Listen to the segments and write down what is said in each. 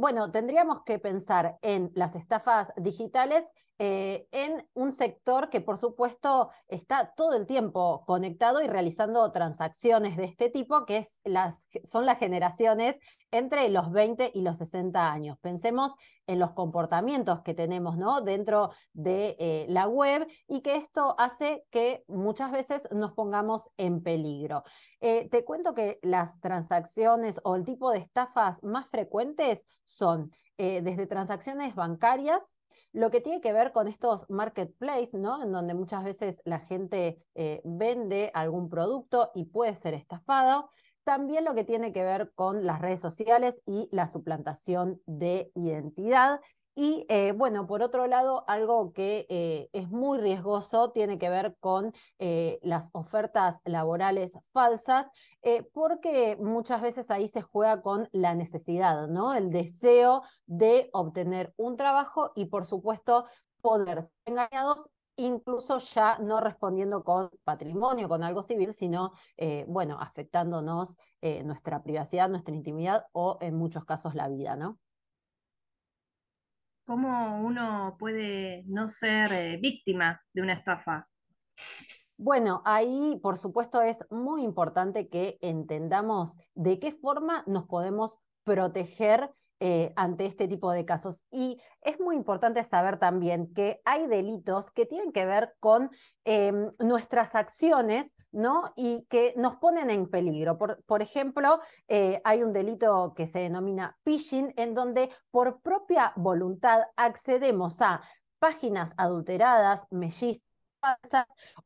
Bueno, tendríamos que pensar en las estafas digitales, eh, en un sector que por supuesto está todo el tiempo conectado y realizando transacciones de este tipo, que es las, son las generaciones entre los 20 y los 60 años. Pensemos en los comportamientos que tenemos ¿no? dentro de eh, la web y que esto hace que muchas veces nos pongamos en peligro. Eh, te cuento que las transacciones o el tipo de estafas más frecuentes son eh, desde transacciones bancarias, lo que tiene que ver con estos marketplaces, ¿no? En donde muchas veces la gente vende algún producto y puede ser estafado también lo que tiene que ver con las redes sociales y la suplantación de identidad. Y eh, bueno, por otro lado, algo que eh, es muy riesgoso tiene que ver con eh, las ofertas laborales falsas, porque muchas veces ahí se juega con la necesidad, ¿no? El deseo de obtener un trabajo y por supuesto poder ser engañados incluso ya no respondiendo con patrimonio, con algo civil, sino, eh, bueno, afectándonos eh, nuestra privacidad, nuestra intimidad o en muchos casos la vida, ¿no? ¿Cómo uno puede no ser eh, víctima de una estafa? Bueno, ahí por supuesto es muy importante que entendamos de qué forma nos podemos proteger eh, ante este tipo de casos. Y es muy importante saber también que hay delitos que tienen que ver con em, nuestras acciones, ¿no? Y que nos ponen en peligro. Por, ejemplo, eh, hay un delito que se denomina phishing, en donde por propia voluntad accedemos a páginas adulteradas, mellizas,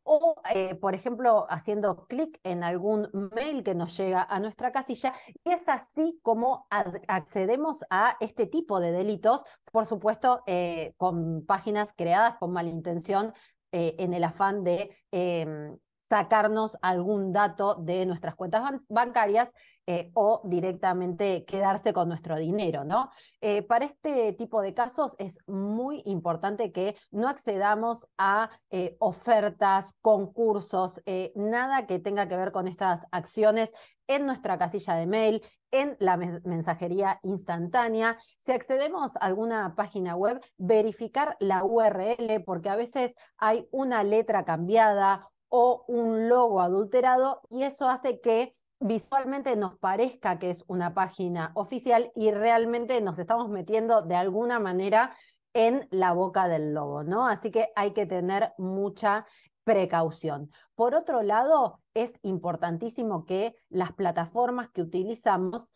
o, eh, por ejemplo, haciendo clic en algún mail que nos llega a nuestra casilla. Y es así como accedemos a este tipo de delitos, por supuesto, eh, con páginas creadas con mala intención eh, en el afán de em, sacarnos algún dato de nuestras cuentas bancarias eh, o directamente quedarse con nuestro dinero, ¿no? Eh, para este tipo de casos es muy importante que no accedamos a eh, ofertas, concursos, nada que tenga que ver con estas acciones en nuestra casilla de mail, en la mensajería instantánea. Si accedemos a alguna página web, verificar la URL porque a veces hay una letra cambiada o un logo adulterado y eso hace que visualmente nos parezca que es una página oficial y realmente nos estamos metiendo de alguna manera en la boca del lobo, ¿no? Así que hay que tener mucha precaución. Por otro lado, es importantísimo que las plataformas que utilizamos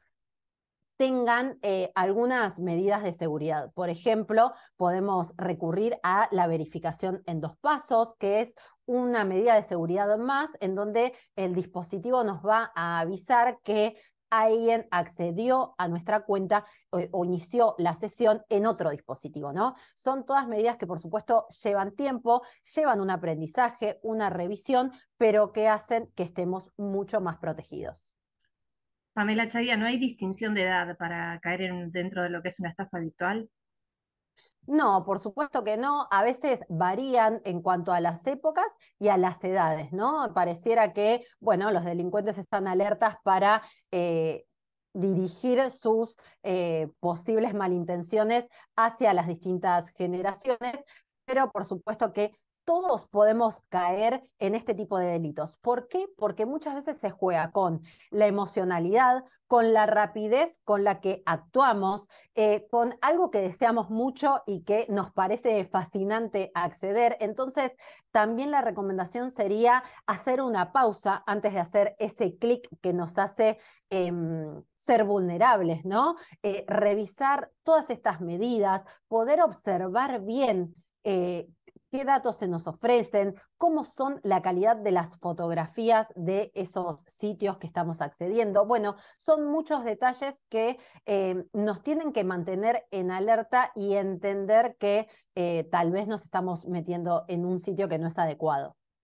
tengan eh, algunas medidas de seguridad. Por ejemplo, podemos recurrir a la verificación en dos pasos, que es una medida de seguridad más en donde el dispositivo nos va a avisar que alguien accedió a nuestra cuenta o, eh, o, inició la sesión en otro dispositivo, ¿no? Son todas medidas que por supuesto llevan tiempo, llevan un aprendizaje, una revisión, pero que hacen que estemos mucho más protegidos. Pamela Chaya, ¿no hay distinción de edad para caer dentro de lo que es una estafa virtual? No, por supuesto que no. A veces varían en cuanto a las épocas y a las edades, ¿no? Pareciera que, bueno, los delincuentes están alertas para eh, dirigir sus eh, posibles malintenciones hacia las distintas generaciones, pero por supuesto que todos podemos caer en este tipo de delitos. ¿Por qué? Porque muchas veces se juega con la emocionalidad, con la rapidez con la que actuamos, eh, con algo que deseamos mucho y que nos parece fascinante acceder. Entonces, también la recomendación sería hacer una pausa antes de hacer ese clic que nos hace em, ser vulnerables, ¿no? Eh, revisar todas estas medidas, poder observar bien eh, qué datos se nos ofrecen, cómo son la calidad de las fotografías de esos sitios que estamos accediendo. Bueno, son muchos detalles que eh, nos tienen que mantener en alerta y entender que eh, tal vez nos estamos metiendo en un sitio que no es adecuado.